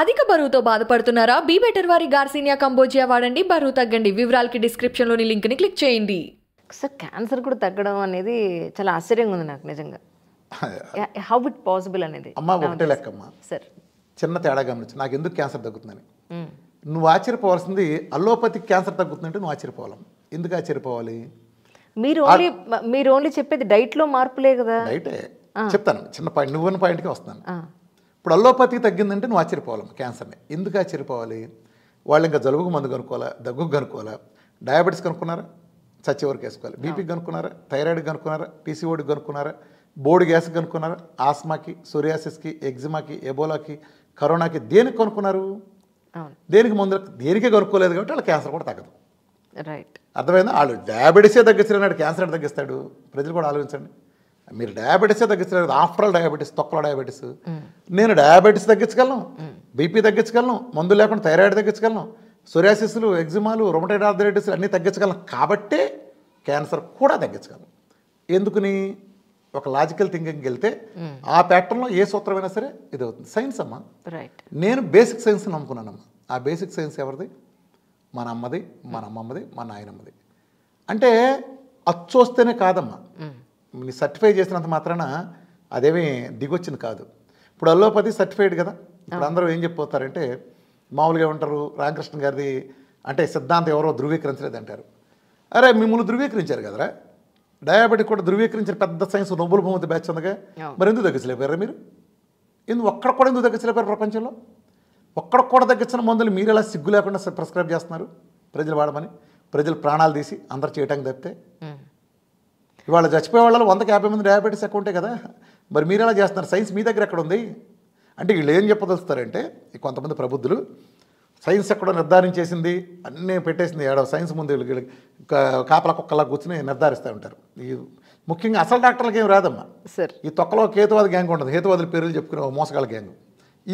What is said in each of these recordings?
అధిక బరువుతో బాధపడుతున్నారా బీ బెటర్ వారి గార్సినియా కంబోజియా వాడండి బరువు తగ్గండి వివరాలకి లింక్ ని క్లిక్ చేయండి సార్ క్యాన్సర్ కూడా తగ్గడం అనేది చాలా ఆశ్చర్యంగా ఉంది నాకు నిజంగా హౌ ఇట్ పాసిబుల్ అనేది అమ్మా ఒకటే అమ్మా సార్ చిన్న తేడా గమనించు నాకు ఎందుకు క్యాన్సర్ తగ్గుతుందని నువ్వు ఆశ్చర్యపోవాల్సింది అలోపతికి క్యాన్సర్ తగ్గుతుందంటే నువ్వు ఆశ్చర్యపోవాలి ఎందుకు ఆశ్చర్యపోవాలి మీరు ఓన్లీ మీరు ఓన్లీ చెప్పేది డైట్లో మార్పులే కదా డైటే చెప్తాను చిన్న పాయింట్ నువ్వు పాయింట్కి వస్తాను ఇప్పుడు అల్లోపతికి తగ్గిందంటే నువ్వు ఆశ్చర్యపోవాలి క్యాన్సర్ని ఎందుకు ఆశ్చర్యపోవాలి వాళ్ళు ఇంకా జలుబుకు మందు కనుక్కోవాలా దగ్గుకు కనుక్కోవాలా డయాబెటీస్ కనుక్కున్నారా చచ్చే వరకు వేసుకోవాలి బీపీ కనుక్కున్నారా థైరాయిడ్ కనుక్కున్నారా పీసీఓడి కనుక్కున్నారా బోర్డు గ్యాస్ కనుక్కున్నారా ఆస్మాకి సోరియాసిస్కి ఎగ్జిమాకి ఎబోలాకి కరోనాకి దేనికి కొనుక్కున్నారు దేనికి ముందు దేనికే కొనుక్కోలేదు కాబట్టి వాళ్ళ క్యాన్సర్ కూడా తగ్గదు రైట్ అర్థమైందా వాళ్ళు డయాబెటీసే తగ్గిస్తారు అన్నాడు క్యాన్సర్ తగ్గిస్తాడు ప్రజలు కూడా ఆలోచించండి మీరు డయాబెటీసే తగ్గించలేదు ఆఫ్టర్ ఆల్ డయాబెటీస్ తొక్కల డయాబెటీస్ నేను డయాబెటీస్ తగ్గించగలను బీపీ తగ్గించగలను మందు లేకుండా థైరాయిడ్ తగ్గించగలను సోరియాసిస్లు ఎగ్జిమాలు రొమటైడ్ ఆర్థరైటిస్ అన్నీ తగ్గించగలం కాబట్టే క్యాన్సర్ కూడా తగ్గించగలం ఎందుకుని ఒక లాజికల్ థింకింగ్కి వెళ్తే ఆ ప్యాటర్న్లో ఏ సూత్రమైనా సరే ఇది అవుతుంది సైన్స్ అమ్మా నేను బేసిక్ సైన్స్ నమ్ముకున్నానమ్మా ఆ బేసిక్ సైన్స్ ఎవరిది మన అమ్మది మన అమ్మమ్మది మన నాయనమ్మది అంటే అచ్చొస్తేనే కాదమ్మా సర్టిఫై చేసినంత మాత్రాన అదేమీ దిగొచ్చింది కాదు ఇప్పుడు అల్లోపతి సర్టిఫైడ్ కదా ఇప్పుడు అందరూ ఏం చెప్పిపోతారంటే మామూలుగా ఉంటారు రామకృష్ణ గారిది అంటే సిద్ధాంతం ఎవరో ధృవీకరించలేదంటారు అరే మిమ్మల్ని ధృవీకరించారు కదరా డయాబెటిక్ కూడా ధృవీకరించిన పెద్ద సైన్స్ నోబుల్ బహుమతి బ్యాచ్ ఉందిగా మరి ఎందుకు తగ్గించలేపారా మీరు ఎందుకు ఒక్కడ కూడా ఎందుకు తగ్గించలేపారు ప్రపంచంలో ఒక్కడ కూడా తగ్గించిన మందులు మీరు ఎలా సిగ్గు లేకుండా ప్రిస్క్రైబ్ చేస్తున్నారు ప్రజలు వాడమని ప్రజలు ప్రాణాలు తీసి అందరు చేయడానికి తప్పితే ఇవాళ చచ్చిపోయే వాళ్ళలో వందకి యాభై మంది డయాబెటీస్ ఎక్కువ ఉంటాయి కదా మరి మీరు ఎలా చేస్తున్నారు సైన్స్ మీ దగ్గర ఎక్కడ ఉంది అంటే వీళ్ళు ఏం చెప్పదలుస్తారంటే కొంతమంది ప్రబుద్ధులు సైన్స్ ఎక్కడో నిర్ధారించేసింది అన్నీ పెట్టేసింది ఏడవ సైన్స్ ముందు వీళ్ళు కాపల కుక్కలా కూర్చుని నిర్ధారిస్తూ ఉంటారు ఈ ముఖ్యంగా అసలు డాక్టర్లకి ఏం రాదమ్మా సార్ ఈ తొక్కలో హేతువాది గ్యాంగ్ ఉండదు హేతువాదుల పేర్లు చెప్పుకునే మోసగాల గ్యాంగ్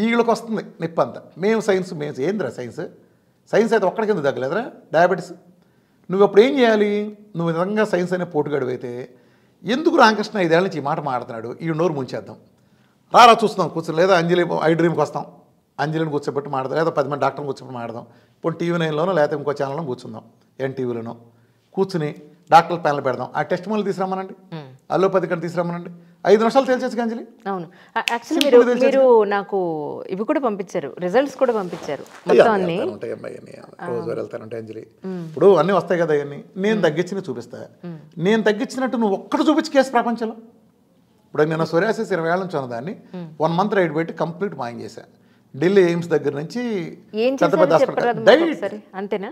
వీళ్ళకి వస్తుంది నిప్పంతా మేము సైన్స్ మేము ఏందిరా సైన్స్ సైన్స్ అయితే ఎందుకు తగ్గలేదురా డయాబెటీస్ నువ్వు అప్పుడు ఏం చేయాలి నువ్వు నిజంగా సైన్స్ అనే పోటుగాడు అయితే ఎందుకు రామకృష్ణ ఐదేళ్ళ నుంచి ఈ మాట మాట్లాడుతున్నాడు ఈ నోరు ముంచేద్దాం రారా చూస్తున్నాం కూర్చొని లేదా అంజలి ఐ డ్రీమ్కి వస్తాం అంజలిని కూర్చోబెట్టి మాడదాం లేదా పది మంది డాక్టర్ని కూర్చోబెట్టి మాడదాం ఇప్పుడు టీవీ నైన్లోనో లేకపోతే ఇంకో ఛానల్లో కూర్చుందాం ఎన్టీవీలోనో కూర్చుని డాక్టర్ ప్యానల్ పెడదాం ఆ టెస్ట్ మళ్ళీ తీసుకురమ్మనండి కంటే తీసుకురమ్మనండి ఐదు నిమిషాలు తెలిసేసి అంజలి అవును యాక్చువల్లీ మీరు మీరు నాకు ఇవి కూడా పంపించారు రిజల్ట్స్ కూడా పంపించారు అన్ని రోజు వెళ్తానంటే అంజలి ఇప్పుడు అన్నీ వస్తాయి కదా అవన్నీ నేను తగ్గించిన చూపిస్తా నేను తగ్గించినట్టు నువ్వు ఒక్కటి చూపించి కేసు ప్రపంచంలో ఇప్పుడు నేను సొరాసిస్ ఇరవై ఏళ్ళ నుంచి ఉన్నదాన్ని వన్ మంత్ రైడ్ పెట్టి కంప్లీట్ మాయం చేశాను ఢిల్లీ ఎయిమ్స్ దగ్గర నుంచి పెద్ద పెద్ద అంతేనా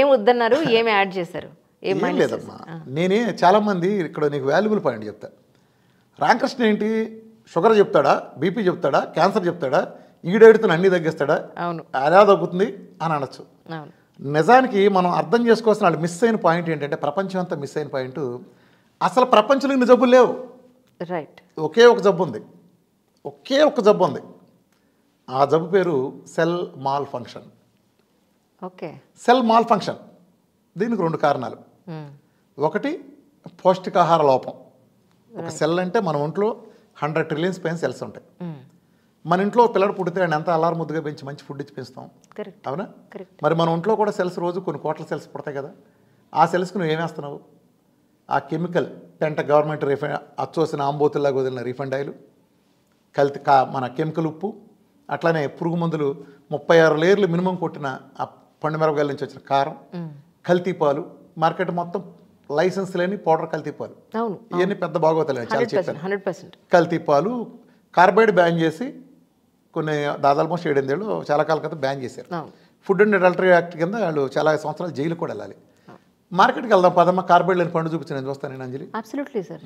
ఏం వద్దన్నారు ఏమి యాడ్ చేశారు ఏం లేదమ్మా నేనే చాలా మంది ఇక్కడ నీకు వాల్యుబుల్ పాయింట్ చెప్తాను రామకృష్ణ ఏంటి షుగర్ చెప్తాడా బీపీ చెప్తాడా క్యాన్సర్ చెప్తాడా ఈడేడుతున్న అన్ని తగ్గిస్తాడా అవును అలా తగ్గుతుంది అని అనొచ్చు నిజానికి మనం అర్థం చేసుకోవాల్సిన వాళ్ళు మిస్ అయిన పాయింట్ ఏంటంటే ప్రపంచం అంతా మిస్ అయిన పాయింట్ అసలు ప్రపంచంలో ఇన్ని జబ్బులు లేవు రైట్ ఒకే ఒక జబ్బు ఉంది ఒకే ఒక జబ్బు ఉంది ఆ జబ్బు పేరు cell malfunction okay cell malfunction దీనికి రెండు కారణాలు ఒకటి పౌష్టికాహార లోపం ఒక సెల్ అంటే మన ఒంట్లో హండ్రెడ్ ట్రిలియన్స్ పైన సెల్స్ ఉంటాయి hmm. మన ఇంట్లో పిల్లడు పుడితే ఆయన ఎంత అలారం ముద్దుగా పెంచి మంచి ఫుడ్ ఇచ్చి పెంచుతాం అవునా మరి మన ఒంట్లో కూడా సెల్స్ రోజు కొన్ని కోట్ల సెల్స్ పుడతాయి కదా ఆ సెల్స్కి నువ్వు ఏమేస్తున్నావు ఆ కెమికల్ పెంట గవర్నమెంట్ రిఫండ్ అచ్చోసిన ఆంబోతుల్లాగా వదిలిన రిఫండ్ ఆయిల్ కల్తీ కా మన కెమికల్ ఉప్పు అట్లానే పురుగు మందులు ముప్పై ఆరు లేయర్లు మినిమం కొట్టిన ఆ పండు మిరపకాయల నుంచి వచ్చిన కారం hmm. కల్తీ పాలు మార్కెట్ మొత్తం లైసెన్స్ లేని పౌడర్ కల్తీ పాలు ఇవన్నీ పెద్ద బాగోతాయి చాలా చెప్పాను కల్తీ పాలు కార్బైడ్ బ్యాన్ చేసి కొన్ని దాదాపు ఏడెనిమిదేళ్ళు చాలా కాలం క్రితం బ్యాన్ చేశారు ఫుడ్ అండ్ అడల్టరీ యాక్ట్ కింద వాళ్ళు చాలా సంవత్సరాలు జైలు కూడా వెళ్ళాలి మార్కెట్కి వెళ్దాం పదమ్మ కార్బైడ్ లేని పండు చూపించి నేను చూస్తాను అంజలి అబ్సల్యూట్లీ సార్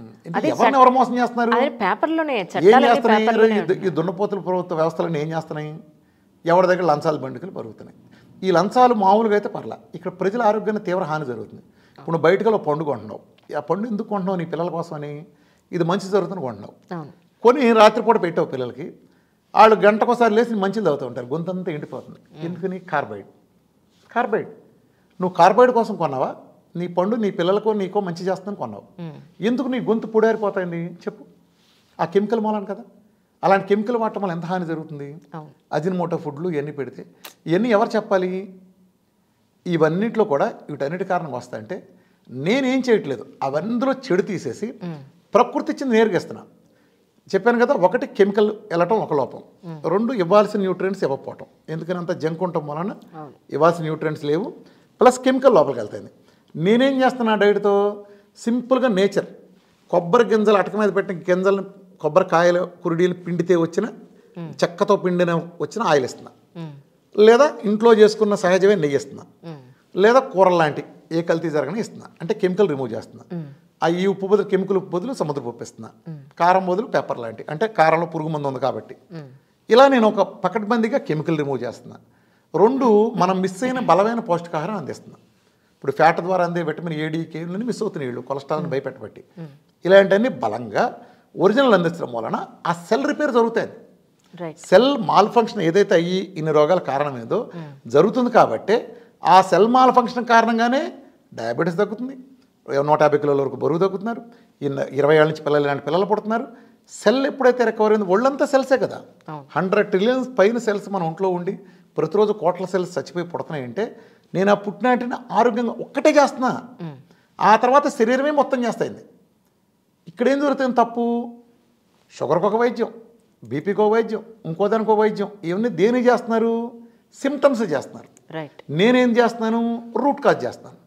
ఎవరిని ఎవరు మోసం చేస్తున్నారు పేపర్లోనే ఏం చేస్తున్నాయి ఈ దున్నపోతుల ప్రభుత్వ వ్యవస్థలను ఏం చేస్తున్నాయి ఎవరి దగ్గర లంచాలు బండుకలు పరుగుతున్నాయి ఈ లంచాలు మామూలుగా అయితే పర్లా ఇక్కడ ప్రజల ఆరోగ్యాన్ని తీవ్ర హాని జరుగుతుంది ఇప్పుడు నువ్వు బయటకు పండు కొంటున్నావు ఆ పండు ఎందుకు కొంటున్నావు నీ పిల్లల కోసం అని ఇది మంచి జరుగుతుంది కొంటున్నావు కొని రాత్రిపూట పెట్టావు పిల్లలకి వాళ్ళు గంటకోసారి లేచి మంచిది తాగుతూ ఉంటారు గొంతంతా ఎండిపోతుంది ఎందుకని కార్బైడ్ కార్బైడ్ నువ్వు కార్బైడ్ కోసం కొన్నావా నీ పండు నీ పిల్లలకో నీకో మంచి చేస్తుందని కొన్నావు ఎందుకు నీ గొంతు పొడారిపోతాయండి చెప్పు ఆ కెమికల్ మూలాన్ని కదా అలాంటి కెమికల్ వాడటం వల్ల ఎంత హాని జరుగుతుంది మోటో ఫుడ్లు ఇవన్నీ పెడితే ఇవన్నీ ఎవరు చెప్పాలి ఇవన్నింటిలో కూడా వీటన్నిటి కారణం వస్తాయంటే నేనేం చేయట్లేదు అవందులో చెడు తీసేసి ప్రకృతి ఇచ్చింది నేరుగా చెప్పాను కదా ఒకటి కెమికల్ వెళ్ళటం ఒక లోపం రెండు ఇవ్వాల్సిన న్యూట్రియంట్స్ ఇవ్వకపోవటం ఎందుకని అంత జంక్ ఉండటం వలన ఇవ్వాల్సిన న్యూట్రియంట్స్ లేవు ప్లస్ కెమికల్ లోపలికి వెళ్తుంది నేనేం చేస్తున్నా డైట్తో సింపుల్గా నేచర్ కొబ్బరి గింజలు అటక మీద పెట్టిన గింజలను కొబ్బరికాయలు కురిడీలు పిండితే వచ్చిన చెక్కతో పిండిన వచ్చిన ఆయిల్ ఇస్తున్నా లేదా ఇంట్లో చేసుకున్న సహజమే నెయ్యి ఇస్తున్నా లేదా కూర లాంటి ఏ కల్తీ జరగని ఇస్తున్నా అంటే కెమికల్ రిమూవ్ చేస్తున్నా ఆ ఈ ఉప్పు బదులు కెమికల్ ఉప్పు బదులు సముద్ర ఉప్పు ఇస్తున్నా కారం బదులు పేపర్ లాంటి అంటే కారంలో పురుగు మందు ఉంది కాబట్టి ఇలా నేను ఒక పకడ్బందీగా కెమికల్ రిమూవ్ చేస్తున్నా రెండు మనం మిస్ అయిన బలమైన పౌష్టికాహారం అందిస్తున్నా ఇప్పుడు ఫ్యాట్ ద్వారా అందే విటమిన్ ఏడీ కేలని మిస్ అవుతున్నాయి వీళ్ళు కొలెస్ట్రాల్ని భయపెట్టబట్టి ఇలాంటివన్నీ బలంగా ఒరిజినల్ అందించడం వలన ఆ సెల్ రిపేర్ జరుగుతుంది సెల్ మాల్ ఫంక్షన్ ఏదైతే అయ్యి ఇన్ని రోగాల కారణం ఏదో hmm. జరుగుతుంది కాబట్టి ఆ సెల్ మాల్ ఫంక్షన్ కారణంగానే డయాబెటీస్ తగ్గుతుంది నూట యాభై కిలోల వరకు బరువు తగ్గుతున్నారు ఇరవై ఏళ్ళ నుంచి పిల్లలు ఇలాంటి పిల్లలు పుడుతున్నారు సెల్ ఎప్పుడైతే రికవర్ అయింది ఒళ్ళంతా సెల్సే కదా హండ్రెడ్ ట్రిలియన్స్ పైన సెల్స్ మన ఒంట్లో ఉండి ప్రతిరోజు కోట్ల సెల్స్ చచ్చిపోయి పుడుతున్నాయంటే నేను ఆ పుట్టినాటిని ఆరోగ్యంగా ఒక్కటే చేస్తున్నా hmm. ఆ తర్వాత శరీరమే మొత్తం చేస్తాయింది ఇక్కడేం జరుగుతుంది తప్పు షుగర్కి ఒక వైద్యం బీపీకో వైద్యం ఇంకోదానికో వైద్యం ఇవన్నీ దేని చేస్తున్నారు సిమ్టమ్స్ చేస్తున్నారు నేనేం చేస్తున్నాను రూట్ కాజ్ చేస్తున్నాను